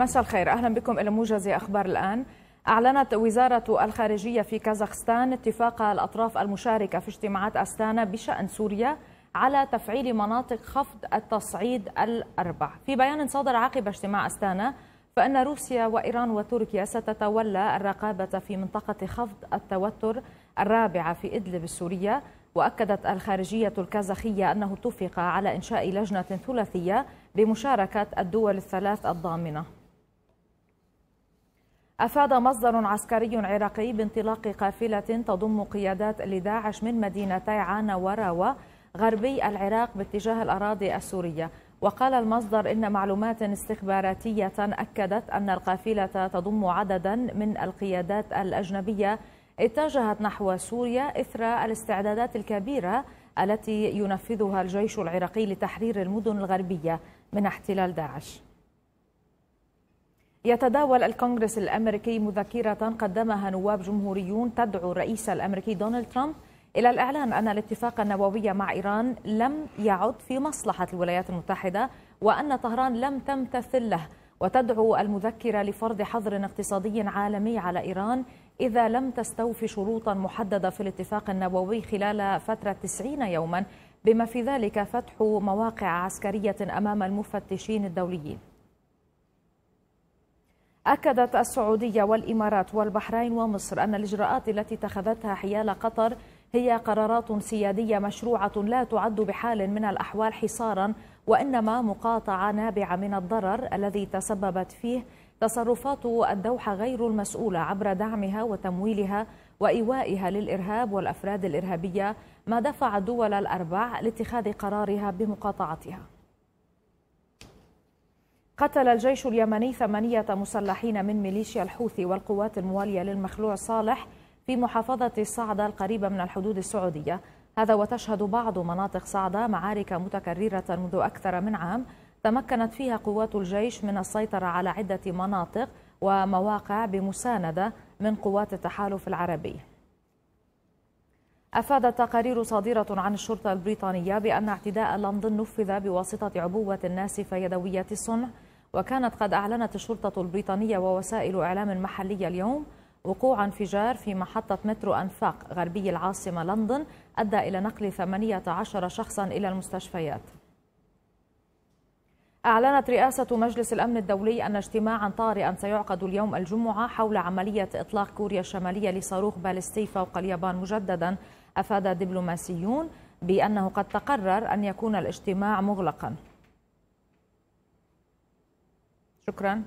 مساء الخير أهلا بكم إلى موجز أخبار الآن أعلنت وزارة الخارجية في كازاخستان اتفاق الأطراف المشاركة في اجتماعات أستانا بشأن سوريا على تفعيل مناطق خفض التصعيد الأربع في بيان صدر عقب اجتماع أستانا فإن روسيا وإيران وتركيا ستتولى الرقابة في منطقة خفض التوتر الرابعة في إدلب السورية وأكدت الخارجية الكازاخية أنه اتفق على إنشاء لجنة ثلاثية بمشاركة الدول الثلاث الضامنة أفاد مصدر عسكري عراقي بانطلاق قافلة تضم قيادات لداعش من مدينتي عانا وراوة غربي العراق باتجاه الأراضي السورية وقال المصدر إن معلومات استخباراتية أكدت أن القافلة تضم عددا من القيادات الأجنبية اتجهت نحو سوريا إثر الاستعدادات الكبيرة التي ينفذها الجيش العراقي لتحرير المدن الغربية من احتلال داعش يتداول الكونغرس الامريكي مذكره قدمها نواب جمهوريون تدعو الرئيس الامريكي دونالد ترامب الى الاعلان ان الاتفاق النووي مع ايران لم يعد في مصلحه الولايات المتحده وان طهران لم تمتثل له وتدعو المذكره لفرض حظر اقتصادي عالمي على ايران اذا لم تستوفي شروطا محدده في الاتفاق النووي خلال فتره 90 يوما بما في ذلك فتح مواقع عسكريه امام المفتشين الدوليين أكدت السعودية والإمارات والبحرين ومصر أن الإجراءات التي اتخذتها حيال قطر هي قرارات سيادية مشروعة لا تعد بحال من الأحوال حصارا وإنما مقاطعة نابعة من الضرر الذي تسببت فيه تصرفات الدوحة غير المسؤولة عبر دعمها وتمويلها وإيوائها للإرهاب والأفراد الإرهابية ما دفع الدول الأربع لاتخاذ قرارها بمقاطعتها قتل الجيش اليمني ثمانية مسلحين من ميليشيا الحوثي والقوات الموالية للمخلوع صالح في محافظة صعدة القريبة من الحدود السعودية هذا وتشهد بعض مناطق صعدة معارك متكررة منذ أكثر من عام تمكنت فيها قوات الجيش من السيطرة على عدة مناطق ومواقع بمساندة من قوات التحالف العربي أفادت تقارير صادرة عن الشرطة البريطانية بأن اعتداء لندن نفذ بواسطة عبوة ناسفة يدوية الصنع وكانت قد أعلنت الشرطة البريطانية ووسائل إعلام محلية اليوم وقوع انفجار في محطة مترو أنفاق غربي العاصمة لندن أدى إلى نقل 18 شخصا إلى المستشفيات أعلنت رئاسة مجلس الأمن الدولي أن اجتماعا طارئا سيعقد اليوم الجمعة حول عملية إطلاق كوريا الشمالية لصاروخ باليستي فوق اليابان مجددا أفاد دبلوماسيون بأنه قد تقرر أن يكون الاجتماع مغلقا شكرا